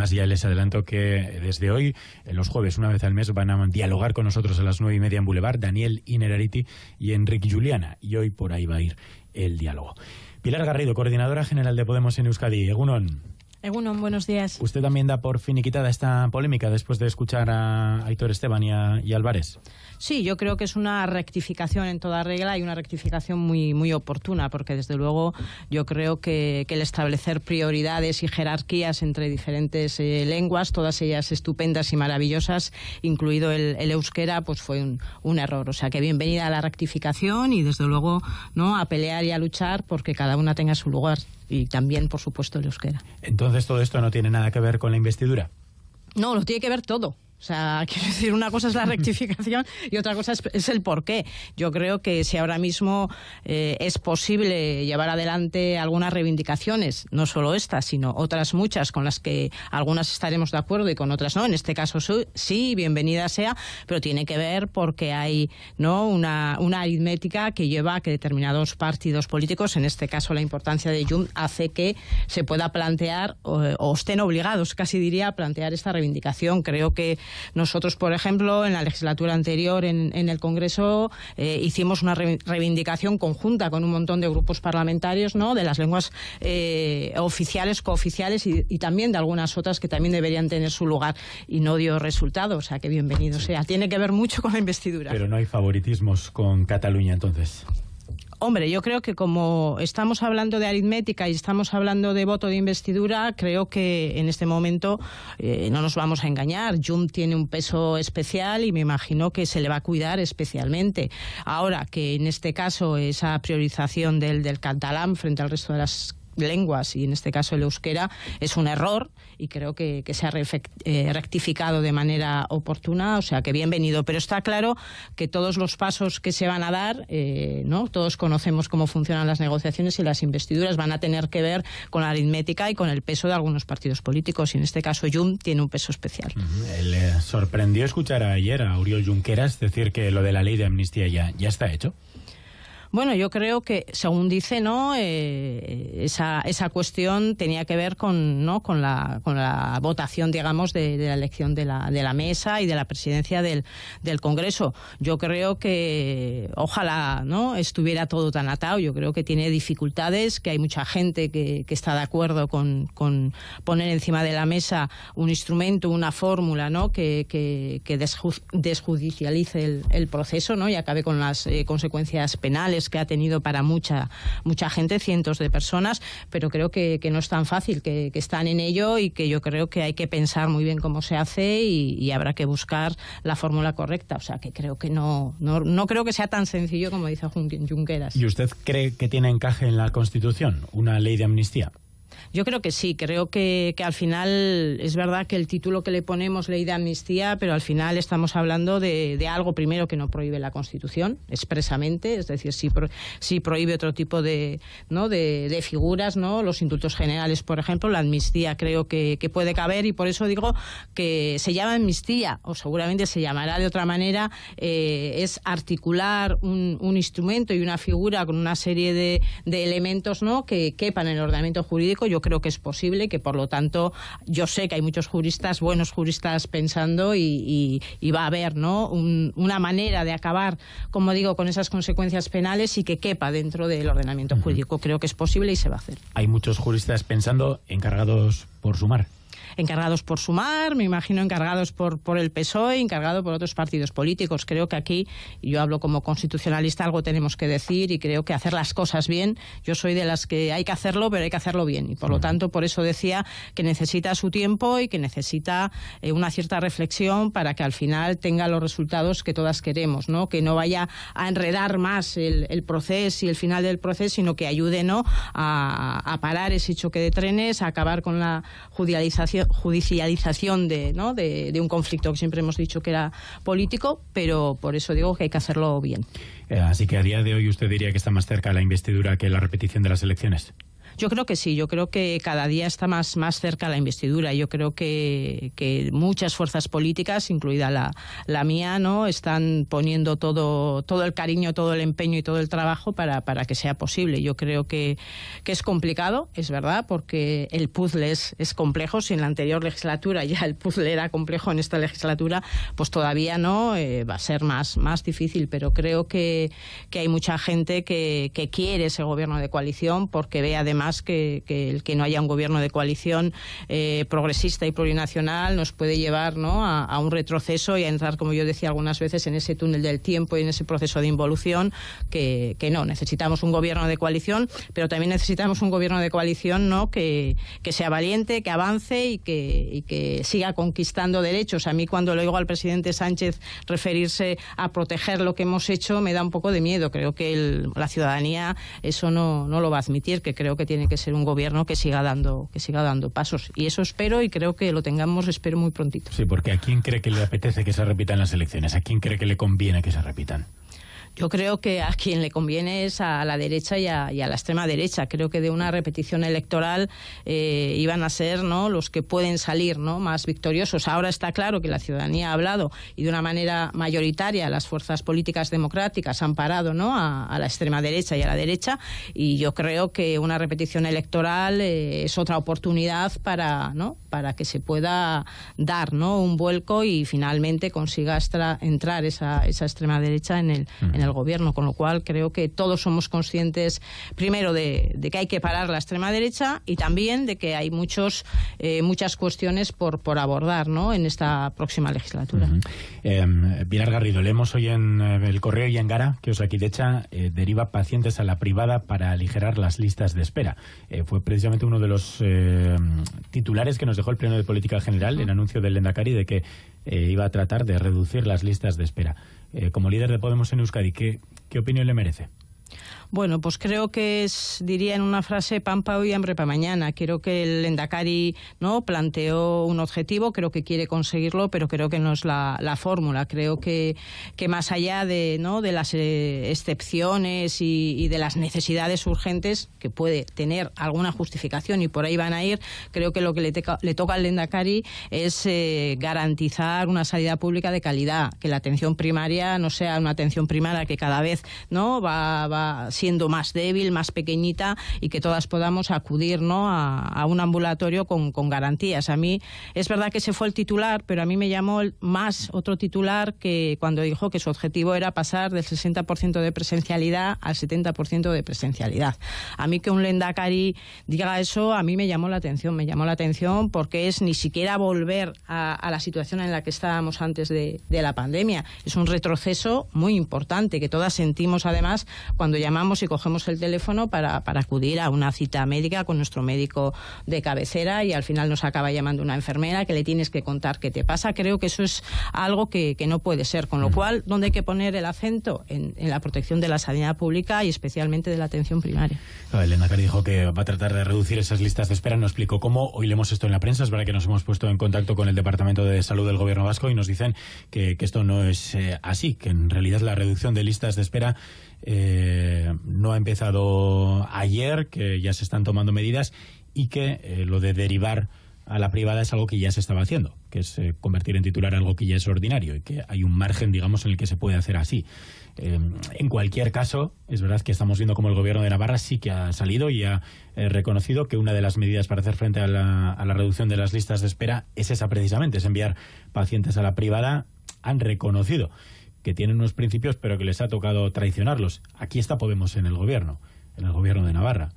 Además, ya les adelanto que desde hoy, eh, los jueves, una vez al mes, van a dialogar con nosotros a las nueve y media en Boulevard, Daniel Inerariti y Enrique Juliana. Y hoy por ahí va a ir el diálogo. Pilar Garrido, coordinadora general de Podemos en Euskadi. Egunon. Egunon, buenos días. Usted también da por finiquitada esta polémica después de escuchar a Héctor Esteban y, Álvarez. Sí, yo creo que es una rectificación en toda regla y una rectificación muy, muy oportuna, porque desde luego yo creo que, el establecer prioridades y jerarquías entre diferentes eh, lenguas, todas ellas estupendas y maravillosas, incluido el, euskera, pues fue un, un, error. O sea que bienvenida a la rectificación y desde luego ¿no? a pelear y a luchar porque cada una tenga su lugar y también, por supuesto, el euskera. Entonces, entonces todo esto no tiene nada que ver con la investidura. No, lo tiene que ver todo. O sea, quiero decir, una cosa es la rectificación y otra cosa es, es el porqué. Yo creo que si ahora mismo eh, es posible llevar adelante algunas reivindicaciones, no solo estas, sino otras muchas con las que algunas estaremos de acuerdo y con otras no, en este caso sí, bienvenida sea, pero tiene que ver porque hay no una, aritmética que lleva a que determinados partidos políticos, en este caso la importancia de Jum hace que se pueda plantear o, o estén obligados, casi diría, a plantear esta reivindicación. Creo que nosotros, por ejemplo, en la legislatura anterior, en, el Congreso, eh, hicimos una reivindicación conjunta con un montón de grupos parlamentarios ¿no? de las lenguas eh, oficiales, cooficiales y, y, también de algunas otras que también deberían tener su lugar y no dio resultado. O sea, que bienvenido sea. Tiene que ver mucho con la investidura. Pero no hay favoritismos con Cataluña, entonces. Hombre, yo creo que como estamos hablando de aritmética y estamos hablando de voto de investidura, creo que en este momento eh, no nos vamos a engañar. Jun tiene un peso especial y me imagino que se le va a cuidar especialmente. Ahora que en este caso esa priorización del, del catalán frente al resto de las lenguas, y en este caso el euskera, es un error y creo que, se ha eh, rectificado de manera oportuna, o sea que bienvenido. Pero está claro que todos los pasos que se van a dar, eh, ¿no? todos conocemos cómo funcionan las negociaciones y las investiduras, van a tener que ver con la aritmética y con el peso de algunos partidos políticos, y en este caso Jun tiene un peso especial. Le eh, sorprendió escuchar ayer a Uriol Junqueras decir que lo de la ley de amnistía ya, ya está hecho. Bueno, yo creo que, según dice, ¿no? Eh, esa, esa cuestión tenía que ver con, ¿no? con, la, con la votación, digamos, de, la elección de la, de la mesa y de la presidencia del, Congreso. Yo creo que ojalá ¿no? estuviera todo tan atado. Yo creo que tiene dificultades, que hay mucha gente que, está de acuerdo con, poner encima de la mesa un instrumento, una fórmula ¿no? que, que, desjudicialice el, proceso ¿no? y acabe con las eh, consecuencias penales que ha tenido para mucha, mucha gente, cientos de personas, pero creo que, no es tan fácil, que, están en ello y que yo creo que hay que pensar muy bien cómo se hace y, habrá que buscar la fórmula correcta. O sea, que creo que no, no, no creo que sea tan sencillo como dice Junqueras. ¿Y usted cree que tiene encaje en la Constitución una ley de amnistía? Yo creo que sí, creo que, que al final es verdad que el título que le ponemos ley de amnistía, pero al final estamos hablando de, algo primero que no prohíbe la Constitución expresamente, es decir, sí, pro, prohíbe otro tipo de, ¿no? De, de, figuras, ¿no? los indultos generales, por ejemplo, la amnistía creo que, que puede caber y por eso digo que se llama amnistía o seguramente se llamará de otra manera, eh, es articular un, instrumento y una figura con una serie de, elementos ¿no? que quepan en el ordenamiento jurídico yo creo que es posible que por lo tanto yo sé que hay muchos juristas, buenos juristas pensando y, va a haber ¿no? una manera de acabar, como digo, con esas consecuencias penales y que quepa dentro del ordenamiento jurídico. Creo que es posible y se va a hacer. Hay muchos juristas pensando encargados por sumar encargados por Sumar, me imagino encargados por, por el PSOE, encargado por otros partidos políticos. Creo que aquí, yo hablo como constitucionalista, algo tenemos que decir y creo que hacer las cosas bien. Yo soy de las que hay que hacerlo, pero hay que hacerlo bien. Y por lo tanto, por eso decía que necesita su tiempo y que necesita eh, una cierta reflexión para que al final tenga los resultados que todas queremos, ¿no? Que no vaya a enredar más el, proceso y el final del proceso, sino que ayude ¿no? a, a parar ese choque de trenes, a acabar con la judicialización, judicialización de, ¿no? de, de un conflicto que siempre hemos dicho que era político, pero por eso digo que hay que hacerlo bien. Eh, así que a día de hoy usted diría que está más cerca la investidura que la repetición de las elecciones. Yo creo que sí, yo creo que cada día está más, más cerca la investidura. Yo creo que, que muchas fuerzas políticas, incluida la, la mía, ¿no? están poniendo todo, todo el cariño, todo el empeño y todo el trabajo para, que sea posible. Yo creo que, que es complicado, es verdad, porque el puzzle es, es complejo. Si en la anterior legislatura ya el puzzle era complejo en esta legislatura, pues todavía no, eh, va a ser más, más difícil. Pero creo que, que hay mucha gente que, que quiere ese gobierno de coalición porque ve además que, el que no haya un gobierno de coalición eh, progresista y plurinacional nos puede llevar ¿no? a, un retroceso y a entrar, como yo decía algunas veces, en ese túnel del tiempo y en ese proceso de involución que, no. Necesitamos un gobierno de coalición, pero también necesitamos un gobierno de coalición ¿no? que, que sea valiente, que avance y que, que siga conquistando derechos. A mí cuando le oigo al presidente Sánchez referirse a proteger lo que hemos hecho me da un poco de miedo. Creo que la ciudadanía eso no, no lo va a admitir, que creo que tiene que ser un gobierno que siga dando que siga dando pasos y eso espero y creo que lo tengamos espero muy prontito. Sí, porque a quién cree que le apetece que se repitan las elecciones, a quién cree que le conviene que se repitan. Yo creo que a quien le conviene es a la derecha y a, la extrema derecha. Creo que de una repetición electoral eh, iban a ser ¿no? los que pueden salir ¿no? más victoriosos. Ahora está claro que la ciudadanía ha hablado y de una manera mayoritaria las fuerzas políticas democráticas han parado ¿no? a, la extrema derecha y a la derecha. Y yo creo que una repetición electoral eh, es otra oportunidad para, ¿no? para que se pueda dar ¿no? un vuelco y finalmente consiga entrar esa, extrema derecha en el el gobierno, con lo cual creo que todos somos conscientes, primero, de, que hay que parar la extrema derecha y también de que hay muchos, eh, muchas cuestiones por, por abordar ¿no? en esta próxima legislatura. Eh, Pilar Garrido, leemos hoy en eh, el correo y en Gara que os aquí decha deriva pacientes a la privada para aligerar las listas de espera. fue precisamente uno de los titulares que nos dejó el Pleno de Política General, en anuncio del Lendakari de que iba a tratar de reducir las listas de espera. Eh, como líder de Podemos en Euskadi. ¿Qué opinión le merece? Bueno, pues creo que es, diría en una frase, pampa hoy, hambre para mañana. Creo que el Endacari ¿no? planteó un objetivo, creo que quiere conseguirlo, pero creo que no es la, fórmula. Creo que, que más allá de, ¿no? de las eh, excepciones y, de las necesidades urgentes, que puede tener alguna justificación y por ahí van a ir, creo que lo que le, toca al Endacari es eh, garantizar una salida pública de calidad, que la atención primaria no sea una atención primaria que cada vez ¿no? va, va siendo más débil, más pequeñita y que todas podamos acudir ¿no? a, un ambulatorio con, garantías. A mí es verdad que se fue el titular, pero a mí me llamó más otro titular que cuando dijo que su objetivo era pasar del 60% de presencialidad al 70% de presencialidad. A mí que un Lendakari diga eso, a mí me llamó la atención. Me llamó la atención porque es ni siquiera volver a, la situación en la que estábamos antes de, de la pandemia. Es un retroceso muy importante que todas sentimos además cuando cuando llamamos y cogemos el teléfono para, para acudir a una cita médica con nuestro médico de cabecera y al final nos acaba llamando una enfermera que le tienes que contar qué te pasa. Creo que eso es algo que, que no puede ser. Con lo mm. cual, ¿dónde hay que poner el acento? En, en, la protección de la sanidad pública y especialmente de la atención primaria. Elena Cari dijo que va a tratar de reducir esas listas de espera. no explicó cómo. Hoy leemos esto en la prensa. Es verdad que nos hemos puesto en contacto con el Departamento de Salud del Gobierno Vasco y nos dicen que, que esto no es eh, así, que en realidad la reducción de listas de espera eh, no ha empezado ayer, que ya se están tomando medidas y que eh, lo de derivar a la privada es algo que ya se estaba haciendo, que es eh, convertir en titular algo que ya es ordinario y que hay un margen, digamos, en el que se puede hacer así. en cualquier caso, es verdad que estamos viendo como el gobierno de Navarra sí que ha salido y ha reconocido que una de las medidas para hacer frente a la reducción de las listas de espera es esa precisamente, es enviar pacientes a la privada. Han reconocido que tienen unos principios pero que les ha tocado traicionarlos. Aquí está Podemos en el gobierno, en el gobierno de Navarra.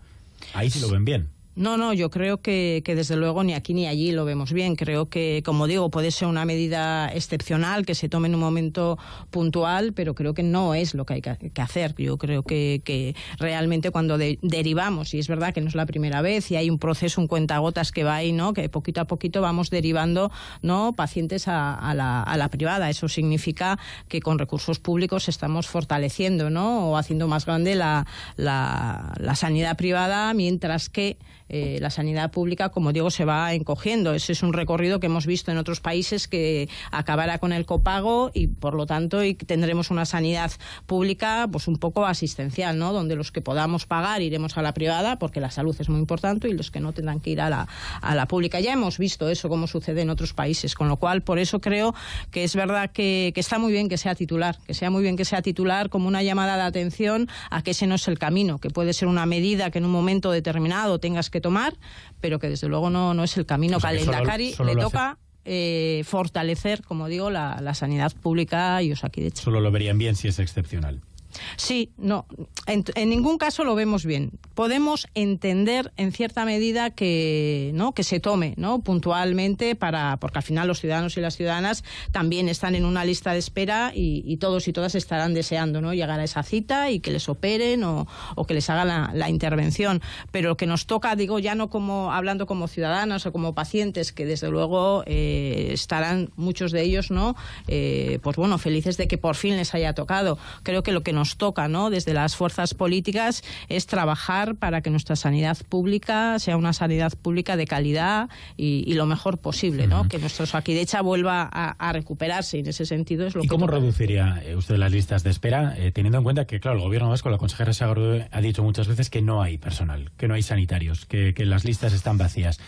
Ahí sí lo ven bien. No, no, yo creo que, que, desde luego ni aquí ni allí lo vemos bien. Creo que, como digo, puede ser una medida excepcional que se tome en un momento puntual, pero creo que no es lo que hay que hacer. Yo creo que, que realmente cuando derivamos, y es verdad que no es la primera vez, y hay un proceso, un cuentagotas que va ahí, ¿no? que poquito a poquito vamos derivando ¿no? pacientes a, la, a la privada. Eso significa que con recursos públicos estamos fortaleciendo ¿no? o haciendo más grande la, la sanidad privada, mientras que eh, la sanidad pública, como digo, se va encogiendo. Ese es un recorrido que hemos visto en otros países que acabará con el copago y, por lo tanto, y tendremos una sanidad pública pues un poco asistencial, ¿no? Donde los que podamos pagar iremos a la privada porque la salud es muy importante y los que no tendrán que ir a la, pública. Ya hemos visto eso como sucede en otros países, con lo cual por eso creo que es verdad que, que está muy bien que sea titular, que sea muy bien que sea titular como una llamada de atención a que ese no es el camino, que puede ser una medida que en un momento determinado tengas que que tomar, pero que desde luego no, no es el camino. O le toca eh, fortalecer, como digo, la, la sanidad pública y hecho. Solo lo verían bien si es excepcional. Sí, no, en, ningún caso lo vemos bien. Podemos entender en cierta medida que, ¿no? que se tome ¿no? puntualmente para, porque al final los ciudadanos y las ciudadanas también están en una lista de espera y, todos y todas estarán deseando ¿no? llegar a esa cita y que les operen o, que les haga la, intervención. Pero lo que nos toca, digo, ya no como hablando como ciudadanos o como pacientes, que desde luego eh, estarán muchos de ellos, ¿no? Eh, pues bueno, felices de que por fin les haya tocado. Creo que lo que nos toca, ¿no? Desde las fuerzas políticas es trabajar para que nuestra sanidad pública sea una sanidad pública de calidad y, lo mejor posible, ¿no? que -huh. Que nuestro Saquidecha vuelva a, recuperarse en ese sentido es lo ¿Y cómo reduciría eh, usted las listas de espera, eh, teniendo en cuenta que, claro, el gobierno vasco, la consejera Sagardo ha dicho muchas veces que no hay personal, que no hay sanitarios, que las listas están vacías?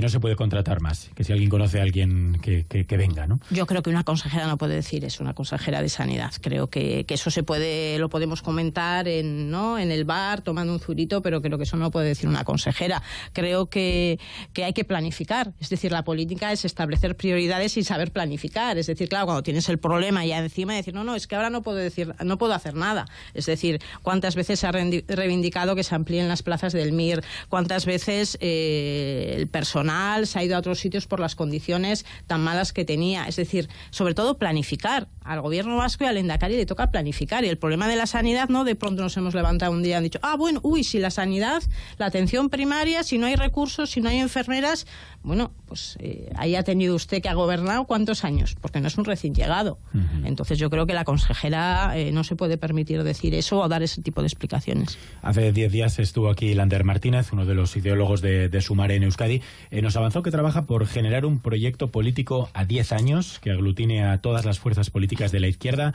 no se puede contratar más, que si alguien conoce a alguien que, venga, ¿no? Yo creo que una consejera no puede decir es una consejera de sanidad. Creo que, eso se puede, lo podemos comentar en, ¿no? en el bar, tomando un zurito, pero creo que eso no puede decir una consejera. Creo que, hay que planificar. Es decir, la política es establecer prioridades y saber planificar. Es decir, claro, cuando tienes el problema ya encima, decir, no, no, es que ahora no puedo decir, no puedo hacer nada. Es decir, cuántas veces se ha reivindicado que se amplíen las plazas del MIR, cuántas veces eh, el personal se ha ido a otros sitios por las condiciones tan malas que tenía. Es decir, sobre todo planificar. Al gobierno vasco y al Endacari le toca planificar. Y el problema de la sanidad, ¿no? De pronto nos hemos levantado un día y han dicho, ah, bueno, uy, si la sanidad, la atención primaria, si no hay recursos, si no hay enfermeras, bueno, pues eh, ahí ha tenido usted que ha gobernado cuántos años, porque no es un recién llegado. Entonces yo creo que la consejera eh, no se puede permitir decir eso o dar ese tipo de explicaciones. Hace diez días estuvo aquí Lander Martínez, uno de los ideólogos de, de Sumar en Euskadi, eh, nos avanzó que trabaja por generar un proyecto político a 10 años que aglutine a todas las fuerzas políticas de la izquierda.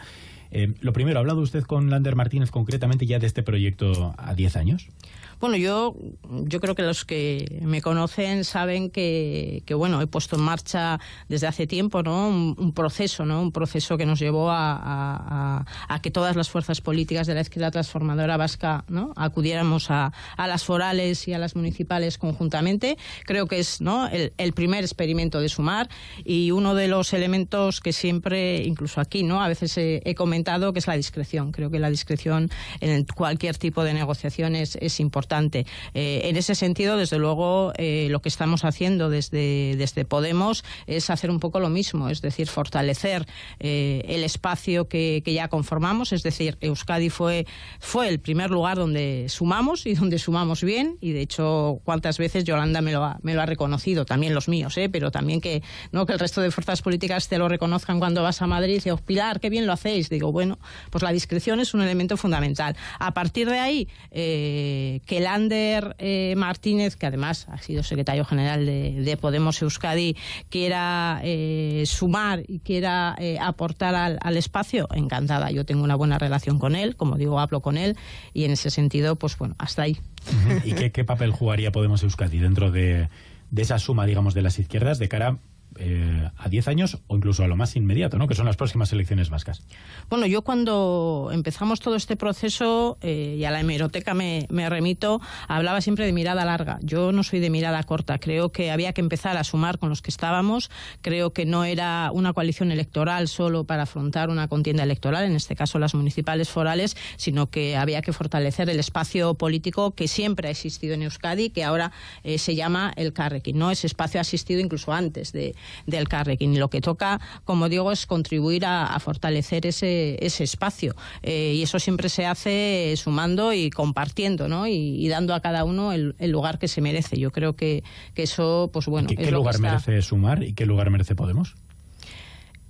Eh, lo primero, ¿ha hablado usted con Lander Martínez concretamente ya de este proyecto a 10 años? Bueno, yo, yo creo que los que me conocen saben que, bueno, he puesto en marcha desde hace tiempo ¿no? un, proceso, ¿no? un proceso que nos llevó a, que todas las fuerzas políticas de la izquierda transformadora vasca ¿no? acudiéramos a, a las forales y a las municipales conjuntamente. Creo que es ¿no? el, primer experimento de sumar y uno de los elementos que siempre, incluso aquí, ¿no? a veces he, comentado, que es la discreción. Creo que la discreción en cualquier tipo de negociaciones es importante eh, en ese sentido, desde luego, eh, lo que estamos haciendo desde, desde Podemos es hacer un poco lo mismo, es decir, fortalecer eh, el espacio que, que, ya conformamos, es decir, Euskadi fue, fue el primer lugar donde sumamos y donde sumamos bien, y de hecho, cuántas veces Yolanda me lo ha, me lo ha reconocido, también los míos, pero también que, no, que el resto de fuerzas políticas te lo reconozcan cuando vas a Madrid y os oh, Pilar, qué bien lo hacéis. Digo, bueno, pues la discreción es un elemento fundamental. A partir de ahí, que Lander eh, Martínez, que además ha sido secretario general de, Podemos Euskadi, quiera eh, sumar y quiera eh, aportar al, espacio, encantada. Yo tengo una buena relación con él, como digo, hablo con él y en ese sentido, pues bueno, hasta ahí. ¿Y qué, papel jugaría Podemos Euskadi dentro de, de esa suma, digamos, de las izquierdas de cara eh, a 10 años o incluso a lo más inmediato, ¿no? que son las próximas elecciones vascas. Bueno, yo cuando empezamos todo este proceso, eh, y a la hemeroteca me, remito, hablaba siempre de mirada larga. Yo no soy de mirada corta. Creo que había que empezar a sumar con los que estábamos. Creo que no era una coalición electoral solo para afrontar una contienda electoral, en este caso las municipales forales, sino que había que fortalecer el espacio político que siempre ha existido en Euskadi, que ahora eh, se llama el Carrequín. ¿no? Ese espacio ha existido incluso antes de, del Lo que toca, como digo, es contribuir a, fortalecer ese, ese espacio. Eh, y eso siempre se hace sumando y compartiendo, ¿no? Y, dando a cada uno el, lugar que se merece. Yo creo que, eso, pues bueno. ¿Qué, qué lugar merece sumar y qué lugar merece Podemos?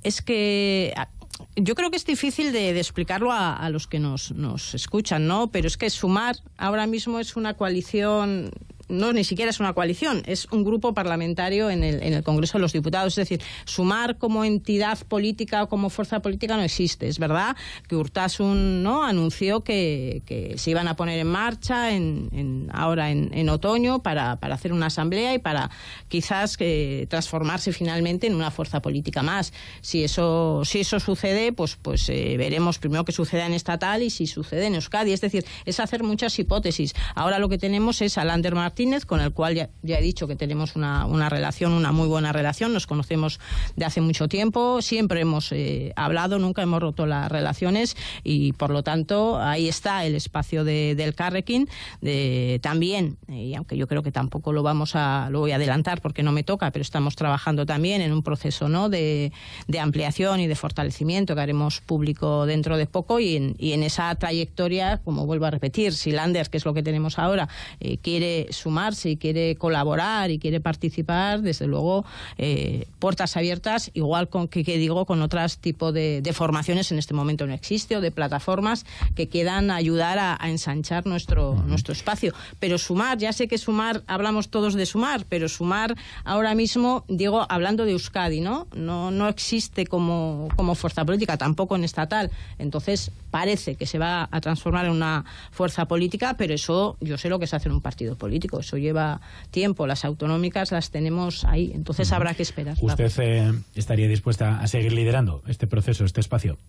Es que ah, yo creo que es difícil de, explicarlo a, a, los que nos, nos escuchan, ¿no? Pero es que sumar ahora mismo es una coalición no ni siquiera es una coalición, es un grupo parlamentario en el, en el Congreso de los Diputados. Es decir, sumar como entidad política o como fuerza política no existe. Es verdad que Urtasun ¿no? anunció que, se iban a poner en marcha en, ahora en, otoño para, hacer una asamblea y para quizás eh, transformarse finalmente en una fuerza política más. Si eso, si eso sucede, pues, pues eh, veremos primero qué suceda en estatal y si sucede en Euskadi. Es decir, es hacer muchas hipótesis. Ahora lo que tenemos es a Landermark con el cual ya, he dicho que tenemos una, relación, una muy buena relación, nos conocemos de hace mucho tiempo, siempre hemos eh, hablado, nunca hemos roto las relaciones y por lo tanto ahí está el espacio del Carrequín de, también, y aunque yo creo que tampoco lo vamos a, lo voy a adelantar porque no me toca, pero estamos trabajando también en un proceso ¿no? de, ampliación y de fortalecimiento que haremos público dentro de poco y en, esa trayectoria, como vuelvo a repetir, si Landers, que es lo que tenemos ahora, eh, quiere Sumar, si quiere colaborar y quiere participar, desde luego, eh, puertas abiertas, igual con que, digo, con otras tipos de, formaciones en este momento no existe, o de plataformas que quieran ayudar a, ensanchar nuestro, nuestro espacio. Pero sumar, ya sé que sumar, hablamos todos de sumar, pero sumar ahora mismo, digo, hablando de Euskadi, ¿no? No, no existe como, como fuerza política, tampoco en estatal. Entonces, parece que se va a transformar en una fuerza política, pero eso yo sé lo que se hace en un partido político, eso lleva tiempo, las autonómicas las tenemos ahí, entonces habrá que esperar. ¿Usted eh, estaría dispuesta a seguir liderando este proceso, este espacio?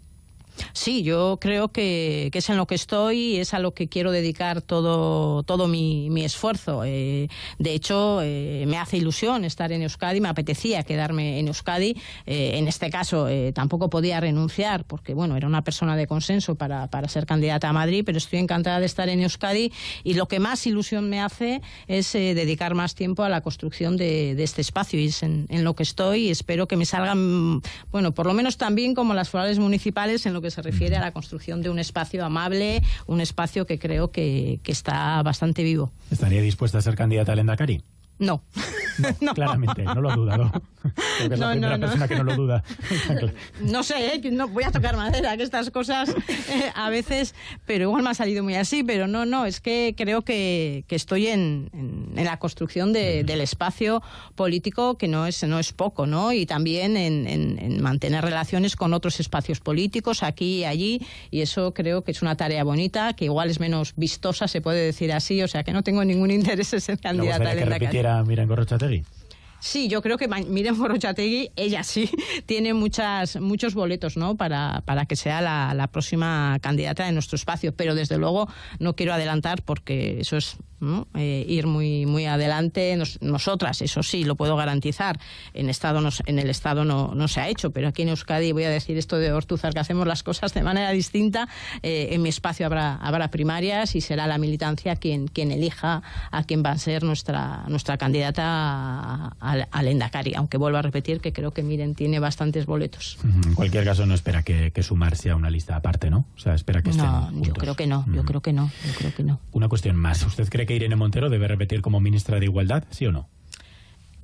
Sí, yo creo que, es en lo que estoy y es a lo que quiero dedicar todo, todo mi, esfuerzo. Eh, de hecho, eh, me hace ilusión estar en Euskadi, me apetecía quedarme en Euskadi. Eh, en este caso, tampoco podía renunciar porque, bueno, era una persona de consenso para, para, ser candidata a Madrid, pero estoy encantada de estar en Euskadi y lo que más ilusión me hace es dedicar más tiempo a la construcción de, este espacio y es en, lo que estoy y espero que me salgan, mm, bueno, por lo menos tan bien como las florales municipales en lo que que se refiere a la construcción de un espacio amable, un espacio que creo que, está bastante vivo. ¿Estaría dispuesta a ser candidata a Lendakari? No. No, claramente, no lo he dudado. es no, la persona que no lo duda. no sé, ¿eh? no, voy a tocar madera, que estas cosas eh, a veces, pero igual me ha salido muy así, pero no, no, es que creo que, estoy en, la construcción del espacio político que no es, no es poco, ¿no? Y también en, mantener relaciones con otros espacios políticos aquí y allí, y eso creo que es una tarea bonita, que igual es menos vistosa, se puede decir así, o sea que no tengo ningún interés en ser candidata No, Sí, yo creo que Miren Chategui, ella sí, tiene muchas, muchos boletos ¿no? para, para que sea la, la, próxima candidata de nuestro espacio. Pero desde luego no quiero adelantar porque eso es eh, ir muy, muy adelante nosotras, eso sí, lo puedo garantizar. En, estado en el Estado no, no, se ha hecho, pero aquí en Euskadi, voy a decir esto de Ortuzar, que hacemos las cosas de manera distinta. Eh, en mi espacio habrá, habrá primarias y será la militancia quien, quien elija a quien va a ser nuestra, nuestra candidata al, Endacari, aunque vuelvo a repetir que creo que Miren tiene bastantes boletos. En cualquier caso, no espera que, sumarse a una lista aparte, ¿no? O sea, espera que No, yo creo que no, yo creo que no, yo creo que no. Una cuestión más. ¿Usted cree que Irene Montero debe repetir como ministra de Igualdad, sí o no?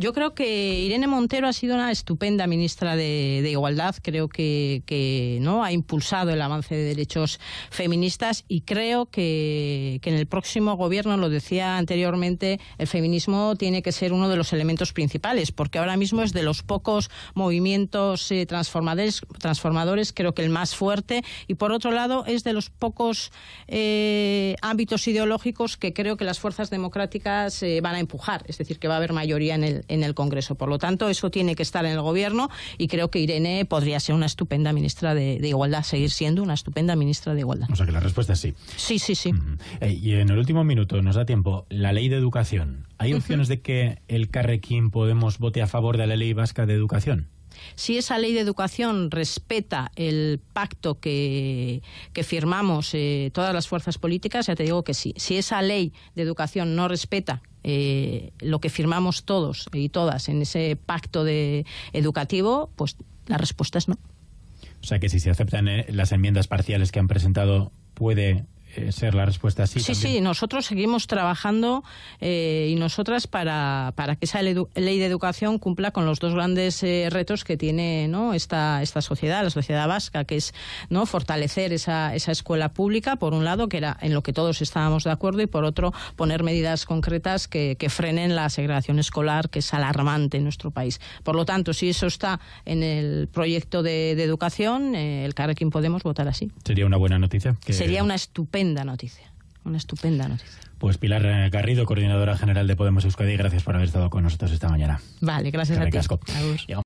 Yo creo que Irene Montero ha sido una estupenda ministra de, Igualdad. Creo que, no ha impulsado el avance de derechos feministas y creo que, en el próximo gobierno, lo decía anteriormente, el feminismo tiene que ser uno de los elementos principales, porque ahora mismo es de los pocos movimientos eh, transformadores, transformadores, creo que el más fuerte, y por otro lado es de los pocos eh, ámbitos ideológicos que creo que las fuerzas democráticas eh, van a empujar, es decir, que va a haber mayoría en el, en el Congreso. Por lo tanto, eso tiene que estar en el Gobierno y creo que Irene podría ser una estupenda ministra de, Igualdad, seguir siendo una estupenda ministra de Igualdad. O sea que la respuesta es sí. Sí, sí, sí. Eh, y en el último minuto nos da tiempo. La ley de educación. ¿Hay opciones de que el Carrequín Podemos vote a favor de la ley vasca de educación? si esa ley de educación respeta el pacto que, que firmamos eh, todas las fuerzas políticas, ya te digo que sí. Si esa ley de educación no respeta, eh, lo que firmamos todos y todas en ese pacto de educativo, pues la respuesta es no. O sea que si se aceptan eh, las enmiendas parciales que han presentado, puede eh, ser la respuesta así. Sí, sí, nosotros seguimos trabajando eh, y nosotras para, para que esa ley de educación cumpla con los dos grandes eh, retos que tiene ¿no? esta, esta sociedad, la sociedad vasca, que es no fortalecer esa, esa escuela pública, por un lado, que era en lo que todos estábamos de acuerdo, y por otro, poner medidas concretas que, que frenen la segregación escolar, que es alarmante en nuestro país. Por lo tanto, si eso está en el proyecto de, educación, el Carrequín Podemos votar así. Sería una buena noticia. Sería una estupenda estupenda noticia. Una estupenda noticia. Pues Pilar Garrido, coordinadora general de Podemos Euskadi, gracias por haber estado con nosotros esta mañana. Vale, gracias a ti.